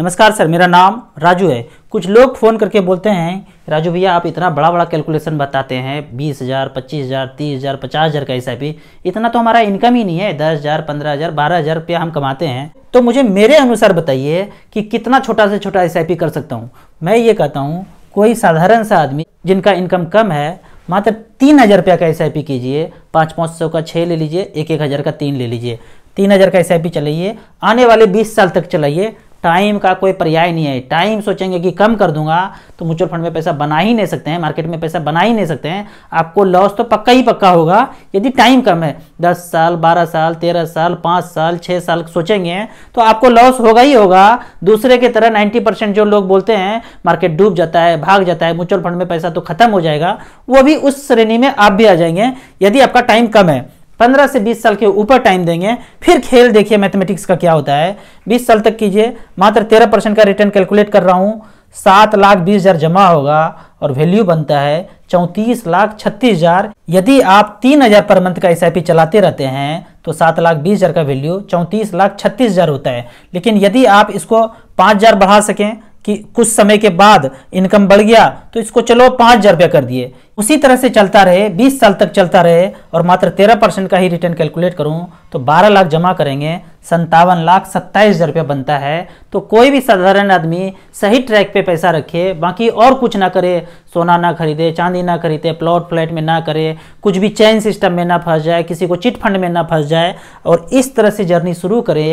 नमस्कार सर मेरा नाम राजू है कुछ लोग फ़ोन करके बोलते हैं राजू भैया आप इतना बड़ा बड़ा कैलकुलेशन बताते हैं बीस हज़ार पच्चीस हज़ार तीस हज़ार पचास हज़ार का ऐसा भी इतना तो हमारा इनकम ही नहीं है दस हज़ार पंद्रह हज़ार बारह हज़ार रुपया हम कमाते हैं तो मुझे मेरे अनुसार बताइए कि कितना छोटा से छोटा एस कर सकता हूँ मैं ये कहता हूँ कोई साधारण सा आदमी जिनका इनकम कम है मात्र तीन हज़ार रुपया का एस कीजिए पाँच पाँच सौ का छः ले लीजिए एक एक हज़ार का तीन ले लीजिए तीन हज़ार का एस चलाइए आने वाले बीस साल तक चलाइए टाइम का कोई पर्याय नहीं है टाइम सोचेंगे कि कम कर दूंगा तो म्यूचुअल फंड में पैसा बना ही नहीं सकते हैं मार्केट में पैसा बना ही नहीं सकते हैं आपको लॉस तो पक्का ही पक्का होगा यदि टाइम कम है दस साल बारह साल तेरह साल पाँच साल छः साल सोचेंगे तो आपको लॉस होगा ही होगा दूसरे की तरह नाइन्टी परसेंट जो लोग बोलते हैं मार्केट डूब जाता है भाग जाता है म्यूचुअल फंड में पैसा तो खत्म हो जाएगा वो भी उस श्रेणी में आप भी आ जाएंगे यदि आपका टाइम कम है पंद्रह से बीस साल के ऊपर टाइम देंगे फिर खेल देखिए मैथमेटिक्स का क्या होता है बीस साल तक कीजिए मात्र तेरह परसेंट का रिटर्न कैलकुलेट कर रहा हूँ सात लाख बीस हजार जमा होगा और वैल्यू बनता है चौंतीस लाख छत्तीस हजार यदि आप तीन हजार पर मंथ का एस चलाते रहते हैं तो सात लाख बीस हजार का वैल्यू चौंतीस लाख छत्तीस हजार होता है लेकिन यदि आप इसको पाँच हजार बढ़ा सकें कि कुछ समय के बाद इनकम बढ़ गया तो इसको चलो पाँच हज़ार रुपया कर दिए उसी तरह से चलता रहे बीस साल तक चलता रहे और मात्र तेरह परसेंट का ही रिटर्न कैलकुलेट करूँ तो 12 लाख जमा करेंगे संतावन लाख सत्ताईस हज़ार रुपया बनता है तो कोई भी साधारण आदमी सही ट्रैक पे पैसा रखे बाकी और कुछ ना करे सोना ना खरीदे चांदी ना खरीदे प्लॉट फ्लैट में ना करे कुछ भी चैन सिस्टम में ना फंस जाए किसी को चिट फंड में ना फंस जाए और इस तरह से जर्नी शुरू करे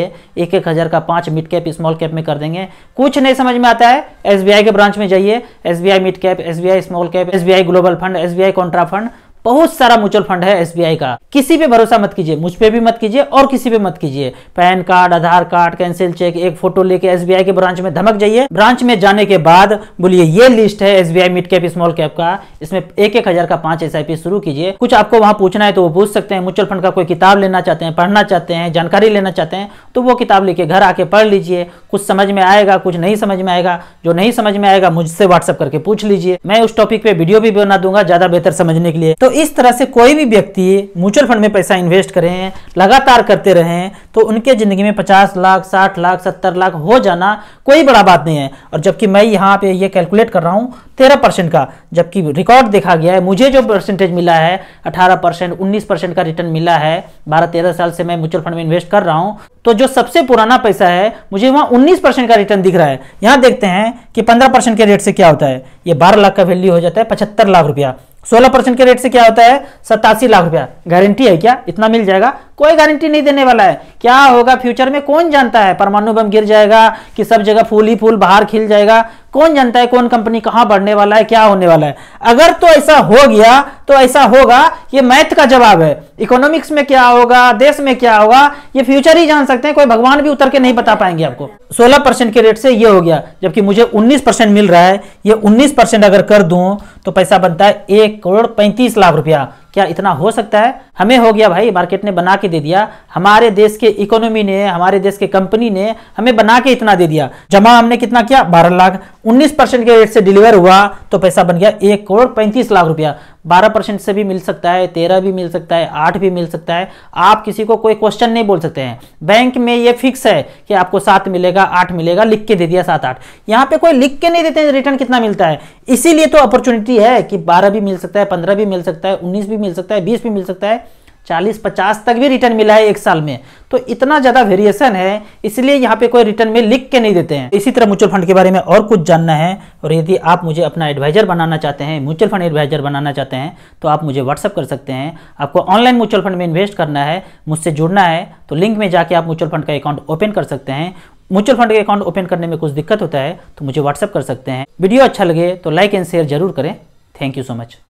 एक एक हज़ार का पांच मिड कैप स्मॉल कैप में कर देंगे कुछ नहीं समझ में आता है एस के ब्रांच में जाइए S mid cap S small cap S global fund S B contra fund बहुत सारा म्यूचुअल फंड है एसबीआई का किसी पे भरोसा मत कीजिए मुझ पे भी मत कीजिए और किसी पे मत कीजिए PAN card Aadhaar card cancel cheque एक फोटो लेके एसबीआई के ब्रांच में धमक जाइए ब्रांच में जाने के बाद बोलिए ये लिस्ट है SBI mid cap small cap का इसमें एक एक हजार का पांच एस शुरू कीजिए कुछ आपको वहां पूछना है तो वो पूछ सकते हैं म्यूचुअल फंड का कोई किताब लेना चाहते हैं पढ़ना चाहते हैं जानकारी लेना चाहते हैं तो वो किताब लेके घर आके पढ़ लीजिए कुछ समझ में आएगा कुछ नहीं समझ में आएगा जो नहीं समझ में आएगा मुझसे व्हाट्सअप करके पूछ लीजिए मैं उस टॉपिक पे वीडियो भी बना दूंगा ज्यादा बेहतर समझने के लिए तो इस तरह से कोई भी व्यक्ति म्यूचुअल फंड में पैसा इन्वेस्ट करें लगातार करते रहें तो उनके ज़िंदगी में 50 लाख 60 लाख 70 लाख हो जाना कोई बड़ा बात नहीं है और जबकि मैं यहाँ पे ये कैलकुलेट कर रहा हूँ 13 परसेंट का जबकि रिकॉर्ड देखा गया है मुझे जो परसेंटेज मिला है अठारह परसेंट उन्नीस परसेंट का रिटर्न मिला है बारह तेरह साल से मैं म्यूचुअल फंड में इन्वेस्ट कर रहा हूँ तो जो सबसे पुराना पैसा है मुझे वहाँ उन्नीस परसेंट का रिटर्न दिख रहा है यहाँ देखते हैं कि पंद्रह परसेंट के रेट से क्या होता है ये बारह लाख का वैल्यू हो जाता है पचहत्तर लाख रुपया सोलह परसेंट के रेट से क्या होता है सतासी लाख रुपया गारंटी है क्या इतना मिल जाएगा कोई गारंटी नहीं देने वाला है क्या होगा फ्यूचर में कौन जानता है परमाणु बम गिर जाएगा कि सब जगह फूल ही फूल बाहर खिल जाएगा कौन जानता है कौन कंपनी कहां बढ़ने वाला है क्या होने वाला है अगर तो ऐसा हो गया तो ऐसा होगा ये मैथ का जवाब है इकोनॉमिक्स में क्या होगा देश में क्या होगा ये फ्यूचर ही जान सकते हैं कोई भगवान भी उतर के नहीं बता पाएंगे आपको 16 परसेंट के रेट से ये हो गया जबकि मुझे 19 परसेंट मिल रहा है ये 19 परसेंट अगर कर दू तो पैसा बनता है एक करोड़ पैंतीस लाख रुपया क्या इतना हो सकता है हमें हो गया भाई मार्केट ने बना के दे दिया हमारे देश के इकोनॉमी ने हमारे देश के कंपनी ने हमें बना के इतना दे दिया जमा हमने कितना किया बारह लाख उन्नीस परसेंट के रेट से डिलीवर हुआ तो पैसा बन गया एक करोड़ पैंतीस लाख रुपया बारह परसेंट से भी मिल सकता है तेरह भी मिल सकता है आठ भी मिल सकता है आप किसी को कोई क्वेश्चन नहीं बोल सकते हैं बैंक में ये फिक्स है कि आपको सात मिलेगा आठ मिलेगा लिख के दे दिया सात आठ यहाँ पे कोई लिख के नहीं देते रिटर्न कितना मिलता है इसीलिए तो अपॉर्चुनिटी है कि बारह भी मिल सकता है पंद्रह भी मिल सकता है उन्नीस भी मिल सकता है बीस भी मिल सकता है चालीस पचास तक भी रिटर्न मिला है एक साल में तो इतना ज़्यादा वेरिएशन है इसलिए यहाँ पे कोई रिटर्न में लिख के नहीं देते हैं इसी तरह म्यूचुअल फंड के बारे में और कुछ जानना है और यदि आप मुझे अपना एडवाइजर बनाना चाहते हैं म्यूचुअल फंड एडवाइजर बनाना चाहते हैं तो आप मुझे व्हाट्सअप कर सकते हैं आपको ऑनलाइन म्यूचुअल फंड में इन्वेस्ट करना है मुझसे जुड़ना है तो लिंक में जाके आप म्यूचुअल फंड का अकाउंट ओपन कर सकते हैं म्यूचुअल फंड के अकाउंट ओपन करने में कुछ दिक्कत होता है तो मुझे व्हाट्सअप कर सकते हैं वीडियो अच्छा लगे तो लाइक एंड शेयर जरूर करें थैंक यू सो मच